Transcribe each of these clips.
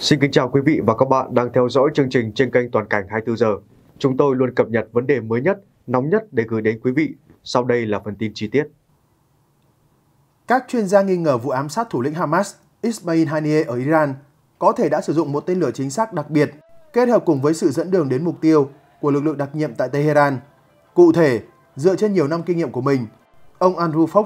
Xin kính chào quý vị và các bạn đang theo dõi chương trình trên kênh Toàn cảnh 24 giờ. Chúng tôi luôn cập nhật vấn đề mới nhất, nóng nhất để gửi đến quý vị. Sau đây là phần tin chi tiết. Các chuyên gia nghi ngờ vụ ám sát thủ lĩnh Hamas Ismail Haniyeh ở Iran có thể đã sử dụng một tên lửa chính xác đặc biệt kết hợp cùng với sự dẫn đường đến mục tiêu của lực lượng đặc nhiệm tại Tehran. Cụ thể, dựa trên nhiều năm kinh nghiệm của mình, ông Andrew Fox,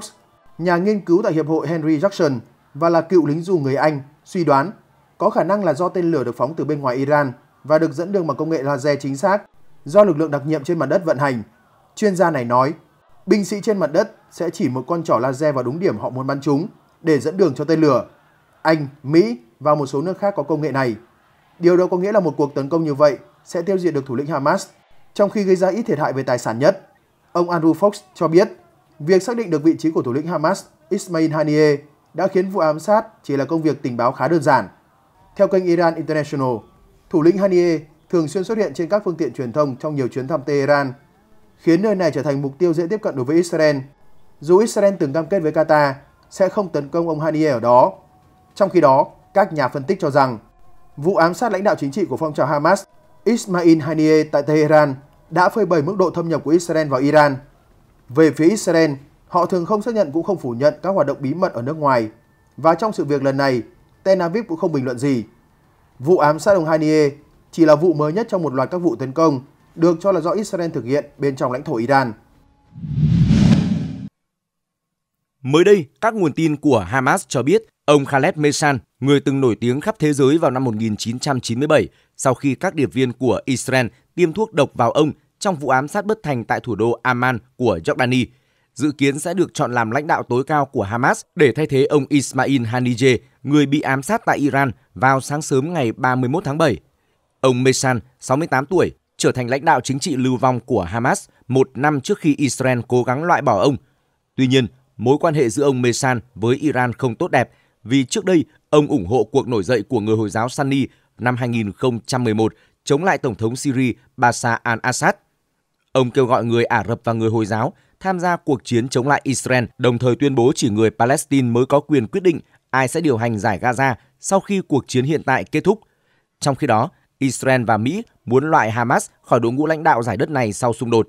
nhà nghiên cứu tại Hiệp hội Henry Jackson và là cựu lính dù người Anh, suy đoán có khả năng là do tên lửa được phóng từ bên ngoài Iran và được dẫn đường bằng công nghệ laser chính xác do lực lượng đặc nhiệm trên mặt đất vận hành. Chuyên gia này nói, binh sĩ trên mặt đất sẽ chỉ một con trỏ laser vào đúng điểm họ muốn bắn chúng để dẫn đường cho tên lửa. Anh, Mỹ và một số nước khác có công nghệ này. Điều đó có nghĩa là một cuộc tấn công như vậy sẽ tiêu diệt được thủ lĩnh Hamas, trong khi gây ra ít thiệt hại về tài sản nhất. Ông Andrew Fox cho biết, việc xác định được vị trí của thủ lĩnh Hamas Ismail Haniyeh đã khiến vụ ám sát chỉ là công việc tình báo khá đơn giản. Theo kênh Iran International, thủ lĩnh Haniyeh thường xuyên xuất hiện trên các phương tiện truyền thông trong nhiều chuyến thăm Tehran, khiến nơi này trở thành mục tiêu dễ tiếp cận đối với Israel. Dù Israel từng cam kết với Qatar sẽ không tấn công ông Haniyeh ở đó. Trong khi đó, các nhà phân tích cho rằng vụ ám sát lãnh đạo chính trị của phong trào Hamas Ismail Haniyeh tại Tehran đã phơi bày mức độ thâm nhập của Israel vào Iran. Về phía Israel, họ thường không xác nhận cũng không phủ nhận các hoạt động bí mật ở nước ngoài. Và trong sự việc lần này, Tel Aviv cũng không bình luận gì. Vụ ám sát ông Haniyeh chỉ là vụ mới nhất trong một loạt các vụ tấn công được cho là do Israel thực hiện bên trong lãnh thổ Iran. Mới đây, các nguồn tin của Hamas cho biết ông Khaled Meshan, người từng nổi tiếng khắp thế giới vào năm 1997 sau khi các điệp viên của Israel tiêm thuốc độc vào ông trong vụ ám sát bất thành tại thủ đô Amman của Jordani, dự kiến sẽ được chọn làm lãnh đạo tối cao của Hamas để thay thế ông Ismail Haniyeh, người bị ám sát tại Iran vào sáng sớm ngày 31 tháng 7. Ông Mesan, 68 tuổi, trở thành lãnh đạo chính trị lưu vong của Hamas một năm trước khi Israel cố gắng loại bỏ ông. Tuy nhiên, mối quan hệ giữa ông Mesan với Iran không tốt đẹp vì trước đây ông ủng hộ cuộc nổi dậy của người Hồi giáo Sunni năm 2011 chống lại Tổng thống Syria Bashar al-Assad. Ông kêu gọi người Ả Rập và người Hồi giáo tham gia cuộc chiến chống lại Israel, đồng thời tuyên bố chỉ người Palestine mới có quyền quyết định ai sẽ điều hành giải Gaza sau khi cuộc chiến hiện tại kết thúc. Trong khi đó, Israel và Mỹ muốn loại Hamas khỏi đội ngũ lãnh đạo giải đất này sau xung đột.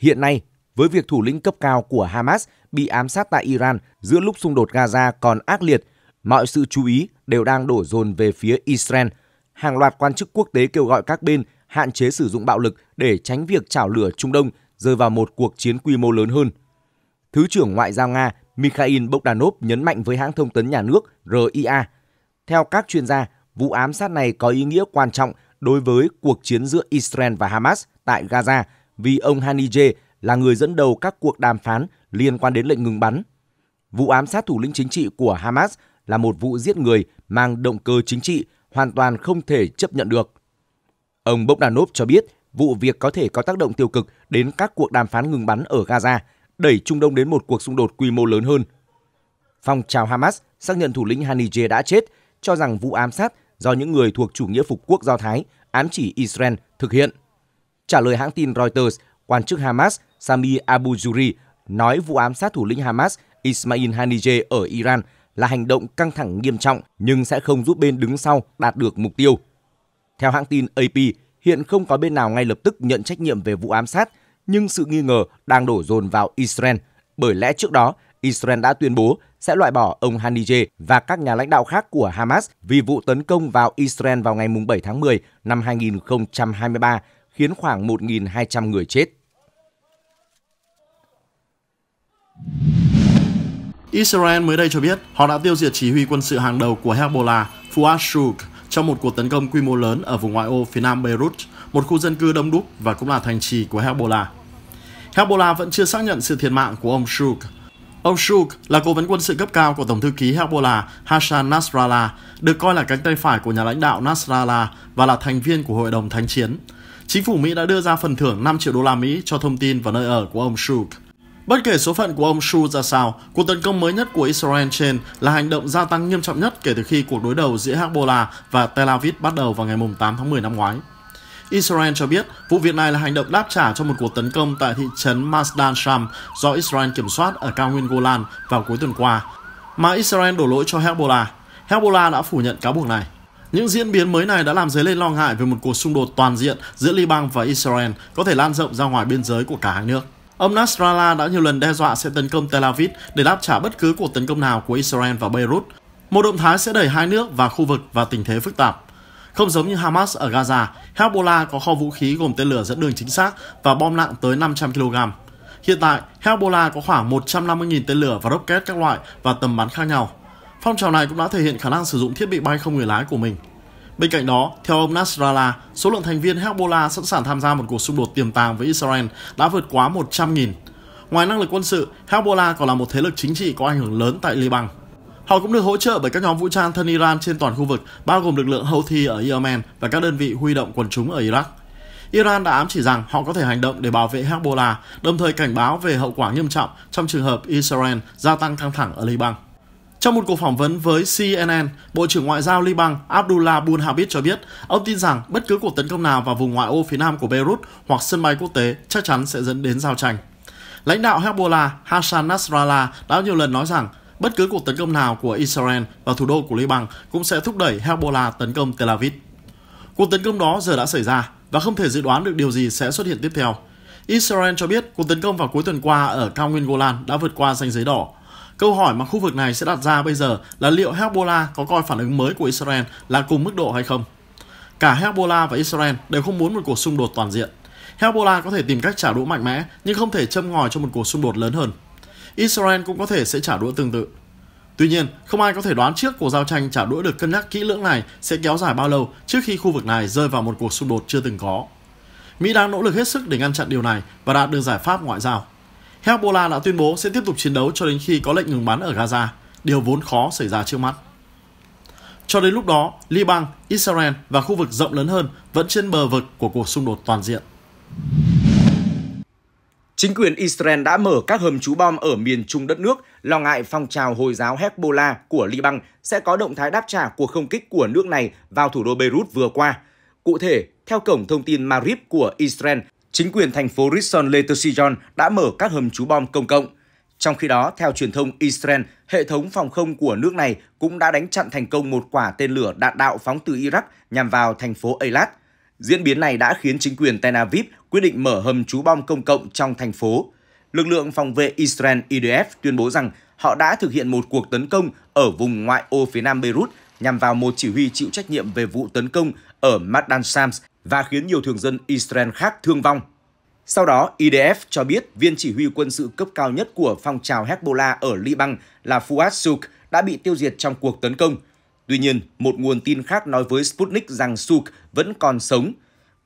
Hiện nay, với việc thủ lĩnh cấp cao của Hamas bị ám sát tại Iran giữa lúc xung đột Gaza còn ác liệt, mọi sự chú ý đều đang đổ dồn về phía Israel. Hàng loạt quan chức quốc tế kêu gọi các bên hạn chế sử dụng bạo lực để tránh việc chảo lửa Trung Đông rơi vào một cuộc chiến quy mô lớn hơn. Thứ trưởng Ngoại giao Nga Mikhail Bogdanov nhấn mạnh với hãng thông tấn nhà nước RIA. Theo các chuyên gia, vụ ám sát này có ý nghĩa quan trọng đối với cuộc chiến giữa Israel và Hamas tại Gaza vì ông Hanije là người dẫn đầu các cuộc đàm phán liên quan đến lệnh ngừng bắn. Vụ ám sát thủ lĩnh chính trị của Hamas là một vụ giết người mang động cơ chính trị hoàn toàn không thể chấp nhận được. Ông Bogdanov cho biết vụ việc có thể có tác động tiêu cực đến các cuộc đàm phán ngừng bắn ở Gaza, đẩy Trung Đông đến một cuộc xung đột quy mô lớn hơn. Phong trào Hamas xác nhận thủ lĩnh Hanije đã chết, cho rằng vụ ám sát do những người thuộc chủ nghĩa phục quốc Do Thái ám chỉ Israel thực hiện. Trả lời hãng tin Reuters, quan chức Hamas Sami Abu Juri nói vụ ám sát thủ lĩnh Hamas Ismail Hanije ở Iran là hành động căng thẳng nghiêm trọng nhưng sẽ không giúp bên đứng sau đạt được mục tiêu. Theo hãng tin AP, Hiện không có bên nào ngay lập tức nhận trách nhiệm về vụ ám sát, nhưng sự nghi ngờ đang đổ dồn vào Israel, bởi lẽ trước đó Israel đã tuyên bố sẽ loại bỏ ông Hanije và các nhà lãnh đạo khác của Hamas vì vụ tấn công vào Israel vào ngày 7 tháng 10 năm 2023 khiến khoảng 1.200 người chết. Israel mới đây cho biết họ đã tiêu diệt chỉ huy quân sự hàng đầu của Hezbollah Fuad Shuk trong một cuộc tấn công quy mô lớn ở vùng ngoại ô phía nam Beirut, một khu dân cư đông đúc và cũng là thành trì của Hezbollah. Hezbollah vẫn chưa xác nhận sự thiệt mạng của ông Shuk. Ông Shuk là cố vấn quân sự cấp cao của Tổng thư ký Hezbollah Hassan Nasrallah, được coi là cánh tay phải của nhà lãnh đạo Nasrallah và là thành viên của Hội đồng Thánh chiến. Chính phủ Mỹ đã đưa ra phần thưởng 5 triệu đô la Mỹ cho thông tin và nơi ở của ông Shuk. Bất kể số phận của ông Shu ra sao, cuộc tấn công mới nhất của Israel trên là hành động gia tăng nghiêm trọng nhất kể từ khi cuộc đối đầu giữa Hezbollah và Tel Aviv bắt đầu vào ngày 8 tháng 10 năm ngoái. Israel cho biết vụ việc này là hành động đáp trả cho một cuộc tấn công tại thị trấn Masdan Sham do Israel kiểm soát ở cao nguyên Golan vào cuối tuần qua, mà Israel đổ lỗi cho Hezbollah. Hezbollah đã phủ nhận cáo buộc này. Những diễn biến mới này đã làm dấy lên lo ngại về một cuộc xung đột toàn diện giữa Liban và Israel có thể lan rộng ra ngoài biên giới của cả hai nước. Ông Nasrallah đã nhiều lần đe dọa sẽ tấn công Tel Aviv để đáp trả bất cứ cuộc tấn công nào của Israel vào Beirut. Một động thái sẽ đẩy hai nước và khu vực vào tình thế phức tạp. Không giống như Hamas ở Gaza, Hezbollah có kho vũ khí gồm tên lửa dẫn đường chính xác và bom nặng tới 500 kg. Hiện tại, Hezbollah có khoảng 150.000 tên lửa và rocket các loại và tầm bắn khác nhau. Phong trào này cũng đã thể hiện khả năng sử dụng thiết bị bay không người lái của mình. Bên cạnh đó, theo ông Nasrallah, số lượng thành viên Hezbollah sẵn sàng tham gia một cuộc xung đột tiềm tàng với Israel đã vượt quá 100.000. Ngoài năng lực quân sự, Hezbollah còn là một thế lực chính trị có ảnh hưởng lớn tại Liban. Họ cũng được hỗ trợ bởi các nhóm vũ trang thân Iran trên toàn khu vực, bao gồm lực lượng Houthi ở Yemen và các đơn vị huy động quần chúng ở Iraq. Iran đã ám chỉ rằng họ có thể hành động để bảo vệ Hezbollah, đồng thời cảnh báo về hậu quả nghiêm trọng trong trường hợp Israel gia tăng căng thẳng ở Liban. Trong một cuộc phỏng vấn với CNN, Bộ trưởng Ngoại giao Liban Abdullah Bun cho biết ông tin rằng bất cứ cuộc tấn công nào vào vùng ngoại ô phía nam của Beirut hoặc sân bay quốc tế chắc chắn sẽ dẫn đến giao tranh. Lãnh đạo Hezbollah Hassan Nasrallah đã nhiều lần nói rằng bất cứ cuộc tấn công nào của Israel vào thủ đô của Liban cũng sẽ thúc đẩy Hezbollah tấn công Tel Aviv. Cuộc tấn công đó giờ đã xảy ra và không thể dự đoán được điều gì sẽ xuất hiện tiếp theo. Israel cho biết cuộc tấn công vào cuối tuần qua ở cao nguyên Golan đã vượt qua ranh giới đỏ Câu hỏi mà khu vực này sẽ đặt ra bây giờ là liệu Hezbollah có coi phản ứng mới của Israel là cùng mức độ hay không? Cả Hezbollah và Israel đều không muốn một cuộc xung đột toàn diện. Hezbollah có thể tìm cách trả đũa mạnh mẽ nhưng không thể châm ngòi cho một cuộc xung đột lớn hơn. Israel cũng có thể sẽ trả đũa tương tự. Tuy nhiên, không ai có thể đoán trước cuộc giao tranh trả đũa được cân nhắc kỹ lưỡng này sẽ kéo dài bao lâu trước khi khu vực này rơi vào một cuộc xung đột chưa từng có. Mỹ đang nỗ lực hết sức để ngăn chặn điều này và đạt được giải pháp ngoại giao. Hezbollah đã tuyên bố sẽ tiếp tục chiến đấu cho đến khi có lệnh ngừng bắn ở Gaza, điều vốn khó xảy ra trước mắt. Cho đến lúc đó, Liban, Israel và khu vực rộng lớn hơn vẫn trên bờ vực của cuộc xung đột toàn diện. Chính quyền Israel đã mở các hầm trú bom ở miền trung đất nước, lo ngại phong trào Hồi giáo Hezbollah của Liban sẽ có động thái đáp trả cuộc không kích của nước này vào thủ đô Beirut vừa qua. Cụ thể, theo cổng thông tin Marib của Israel, chính quyền thành phố Rishon LeZion đã mở các hầm trú bom công cộng. Trong khi đó, theo truyền thông Israel, hệ thống phòng không của nước này cũng đã đánh chặn thành công một quả tên lửa đạn đạo phóng từ Iraq nhằm vào thành phố Eilat. Diễn biến này đã khiến chính quyền Tel Aviv quyết định mở hầm trú bom công cộng trong thành phố. Lực lượng phòng vệ Israel IDF tuyên bố rằng họ đã thực hiện một cuộc tấn công ở vùng ngoại ô phía nam Beirut nhằm vào một chỉ huy chịu trách nhiệm về vụ tấn công ở Madan Sams và khiến nhiều thường dân Israel khác thương vong. Sau đó, IDF cho biết viên chỉ huy quân sự cấp cao nhất của phong trào Hezbollah ở Liban là Fuad Suk đã bị tiêu diệt trong cuộc tấn công. Tuy nhiên, một nguồn tin khác nói với Sputnik rằng Suk vẫn còn sống.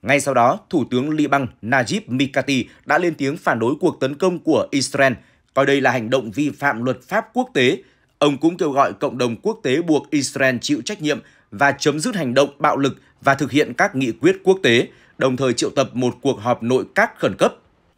Ngay sau đó, Thủ tướng Liban Najib Mikati đã lên tiếng phản đối cuộc tấn công của Israel, coi đây là hành động vi phạm luật pháp quốc tế. Ông cũng kêu gọi cộng đồng quốc tế buộc Israel chịu trách nhiệm và chấm dứt hành động bạo lực và thực hiện các nghị quyết quốc tế, đồng thời triệu tập một cuộc họp nội các khẩn cấp.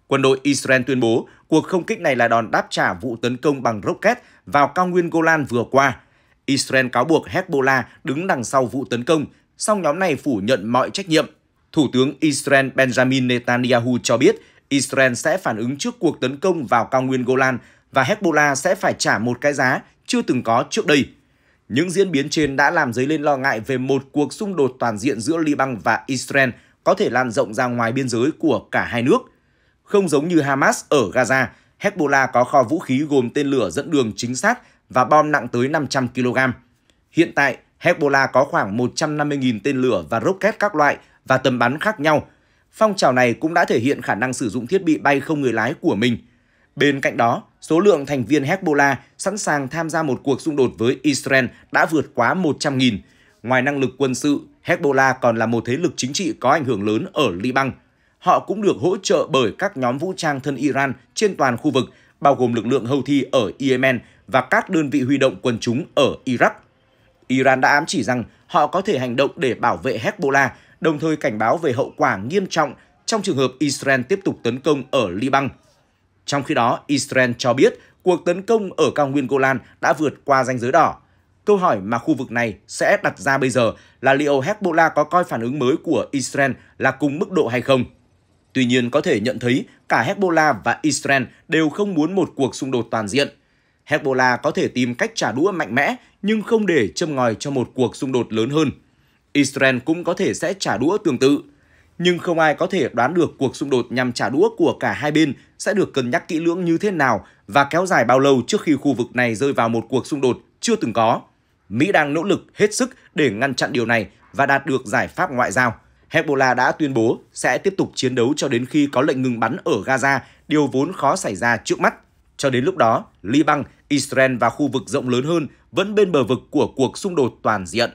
Quân đội Israel tuyên bố cuộc không kích này là đòn đáp trả vụ tấn công bằng rocket vào cao nguyên Golan vừa qua. Israel cáo buộc Hezbollah đứng đằng sau vụ tấn công, song nhóm này phủ nhận mọi trách nhiệm. Thủ tướng Israel Benjamin Netanyahu cho biết Israel sẽ phản ứng trước cuộc tấn công vào cao nguyên Golan và Hezbollah sẽ phải trả một cái giá chưa từng có trước đây. Những diễn biến trên đã làm dấy lên lo ngại về một cuộc xung đột toàn diện giữa Liban và Israel có thể lan rộng ra ngoài biên giới của cả hai nước. Không giống như Hamas ở Gaza, Hezbollah có kho vũ khí gồm tên lửa dẫn đường chính xác và bom nặng tới 500 kg. Hiện tại, Hezbollah có khoảng 150.000 tên lửa và rocket các loại và tầm bắn khác nhau. Phong trào này cũng đã thể hiện khả năng sử dụng thiết bị bay không người lái của mình. Bên cạnh đó, số lượng thành viên Hezbollah sẵn sàng tham gia một cuộc xung đột với Israel đã vượt quá 100.000. Ngoài năng lực quân sự, Hezbollah còn là một thế lực chính trị có ảnh hưởng lớn ở Liban. Họ cũng được hỗ trợ bởi các nhóm vũ trang thân Iran trên toàn khu vực, bao gồm lực lượng hầu thi ở Yemen và các đơn vị huy động quân chúng ở Iraq. Iran đã ám chỉ rằng họ có thể hành động để bảo vệ Hezbollah, đồng thời cảnh báo về hậu quả nghiêm trọng trong trường hợp Israel tiếp tục tấn công ở Liban. Trong khi đó, Israel cho biết cuộc tấn công ở cao nguyên Golan đã vượt qua ranh giới đỏ. Câu hỏi mà khu vực này sẽ đặt ra bây giờ là liệu Hezbollah có coi phản ứng mới của Israel là cùng mức độ hay không? Tuy nhiên có thể nhận thấy cả Hezbollah và Israel đều không muốn một cuộc xung đột toàn diện. Hezbollah có thể tìm cách trả đũa mạnh mẽ nhưng không để châm ngòi cho một cuộc xung đột lớn hơn. Israel cũng có thể sẽ trả đũa tương tự nhưng không ai có thể đoán được cuộc xung đột nhằm trả đũa của cả hai bên sẽ được cân nhắc kỹ lưỡng như thế nào và kéo dài bao lâu trước khi khu vực này rơi vào một cuộc xung đột chưa từng có. Mỹ đang nỗ lực hết sức để ngăn chặn điều này và đạt được giải pháp ngoại giao. Hezbollah đã tuyên bố sẽ tiếp tục chiến đấu cho đến khi có lệnh ngừng bắn ở Gaza, điều vốn khó xảy ra trước mắt. Cho đến lúc đó, Liban, Israel và khu vực rộng lớn hơn vẫn bên bờ vực của cuộc xung đột toàn diện.